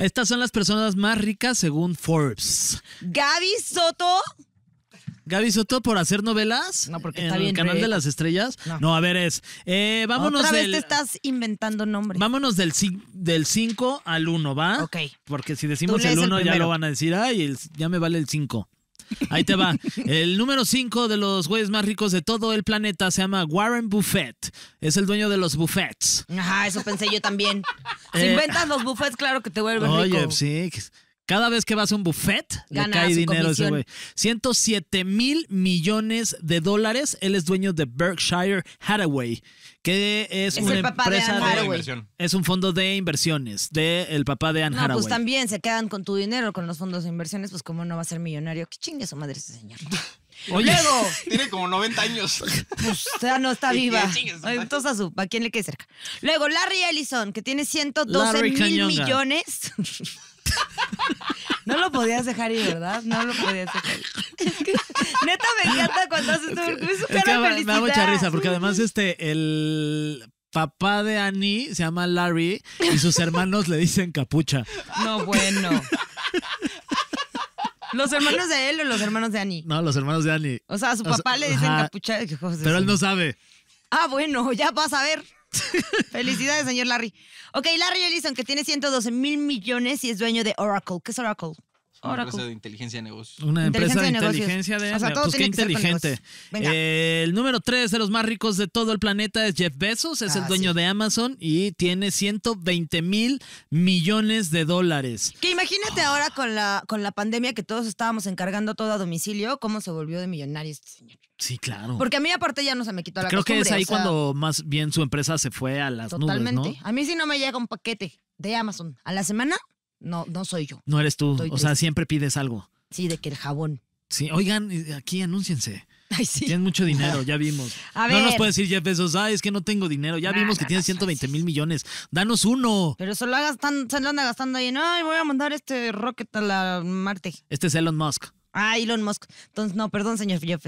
Estas son las personas más ricas según Forbes. Gaby Soto. Gaby Soto por hacer novelas no, porque en el canal de las estrellas. No. a ver, es. Eh, vámonos Otra vez te estás inventando nombres. Vámonos del 5 al 1, ¿va? Ok. Porque si decimos el 1 ya lo van a decir, ay, ya me vale el 5. Ahí te va. El número 5 de los güeyes más ricos de todo el planeta se llama Warren Buffett. Es el dueño de los buffets. Ajá, eso pensé yo también. Eh, si inventas los buffets, claro que te vuelves rico. Oye, sí. Cada vez que vas a un buffet, le cae dinero ese güey. 107 mil millones de dólares. Él es dueño de Berkshire Hathaway, que es, una empresa de, Es un fondo de inversiones del papá de Anne pues Hathaway. Pues también se quedan con tu dinero, con los fondos de inversiones, pues como no va a ser millonario. ¿Qué chingue su madre ese señor. Oye, Luego, tiene como 90 años. Pues sea, no está viva. Entonces, a, su, quién le queda cerca? Luego, Larry Ellison, que tiene 112 mil millones. No lo podías dejar ir, ¿verdad? No lo podías dejar neta, me encanta cuando haces tu es que, cara me, me da mucha risa, porque además este, el papá de Annie se llama Larry y sus hermanos le dicen capucha. No, bueno. ¿Los hermanos de él o los hermanos de Annie? No, los hermanos de Annie. O sea, a su papá le dicen capucha. pero él no sabe. Ah, bueno, ya vas a ver. Felicidades, señor Larry. Ok, Larry Ellison, que tiene 112 mil millones y es dueño de Oracle. ¿Qué es Oracle? Una empresa de inteligencia de negocios. Una empresa de inteligencia de pues, negocios. qué inteligente. el número tres de los más ricos de todo el planeta es Jeff Bezos, es el dueño de Amazon y tiene 120 mil millones de dólares. Que imagínate ahora con la, con la pandemia que todos estábamos encargando todo a domicilio, cómo se volvió de millonario este señor. Sí, claro. Porque a mí aparte ya no se me quitó la Creo que es ahí cuando más bien su empresa se fue a las totalmente. nubes, ¿no? A mí si no me llega un paquete de Amazon a la semana no, no soy yo. No eres tú. o sea, siempre pides algo. Sí, de que el jabón. Sí, oigan, aquí anúnciense. Ay, sí. Tienes mucho dinero, ya vimos. no nos puede decir Jeff Bezos, ay, es que no tengo dinero. Ya vimos que tiene tienes 120 mil millones. Danos uno. Pero se lo, gastan, se lo anda gastando ahí. No, voy a mandar este rocket a la Marte. Este es Elon Musk. Ah, Elon Musk. Entonces, no, perdón, señor Jeff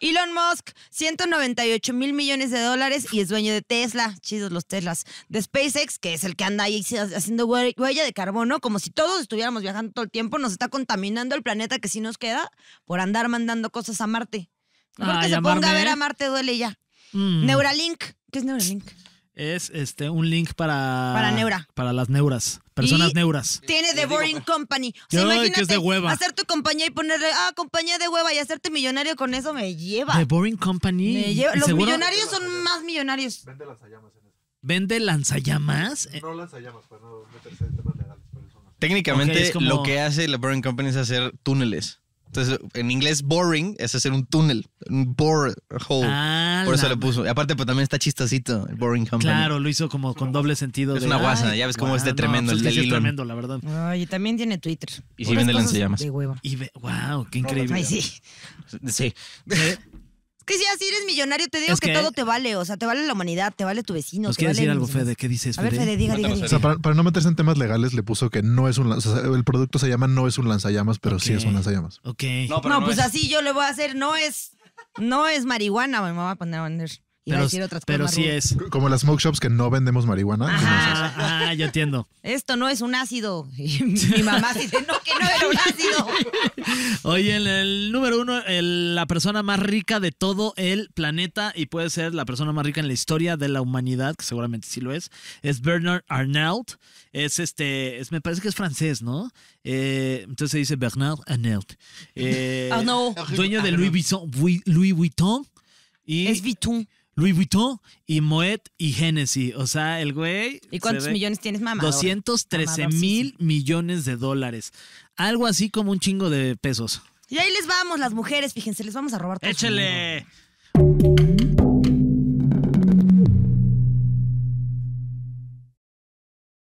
Elon Musk, 198 mil millones de dólares y es dueño de Tesla. Chidos los Teslas. De SpaceX, que es el que anda ahí haciendo huella de carbono, como si todos estuviéramos viajando todo el tiempo. Nos está contaminando el planeta que sí nos queda por andar mandando cosas a Marte. Porque se ponga a ver ¿eh? a Marte duele ya. Mm. Neuralink. ¿Qué es Neuralink? Es este un link para. Para Para las neuras. Personas neuras. Tiene The Boring Company. imagínate que es de hueva. hacer tu compañía y ponerle, ah, compañía de hueva y hacerte millonario con eso me lleva. The Boring Company. Los millonarios son más millonarios. Vende lanzallamas en eso. ¿Vende lanzallamas? Eh. No lanzallamas, pues, no meterse en temas legales. Técnicamente, lo que hace The Boring Company es hacer túneles. Entonces, en inglés, boring es hacer un túnel, un bore hole. Ah, Por eso le puso. Y aparte, pues también está chistosito, el Boring Company. Claro, lo hizo como con doble sentido. Es una guasa, ya ves cómo es de tremendo pues el es es tremendo, la verdad. Oye, y también tiene Twitter. Y si vende llama? De hueva. Y ve, wow, qué increíble. Ay, sí. Sí si eres millonario, te digo que, todo te vale. O sea, te vale la humanidad, te vale tu vecino. ¿Nos quiere decir algo, Fede? ¿Qué dices, A ver, Fede, diga, O sea, para, no meterse en temas legales, le puso que no es un... O el producto se llama no es un lanzallamas, pero sí es un lanzallamas. Ok. No, pues así yo le voy a hacer, no es... No es marihuana, me voy a poner a vender pero, sí es. Como las smoke shops que no vendemos marihuana. Ah, ah yo entiendo. Esto no es un ácido. Y mi mamá dice, no, que no era un ácido. Oye, el, número uno, la persona más rica de todo el planeta y puede ser la persona más rica en la historia de la humanidad, que seguramente sí lo es, es Bernard Arnault. Es este, me parece que es francés, ¿no? Eh, entonces se dice Bernard Arnault. Eh, ah, dueño de ah, Louis Vuitton. es Vuitton. Louis Vuitton y Moet y Genesis. O sea, el güey. ¿Y cuántos millones tienes, mamá? 213 mil millones de dólares. Algo así como un chingo de pesos. Y ahí les vamos, las mujeres, fíjense, les vamos a robar todo. ¡Échele!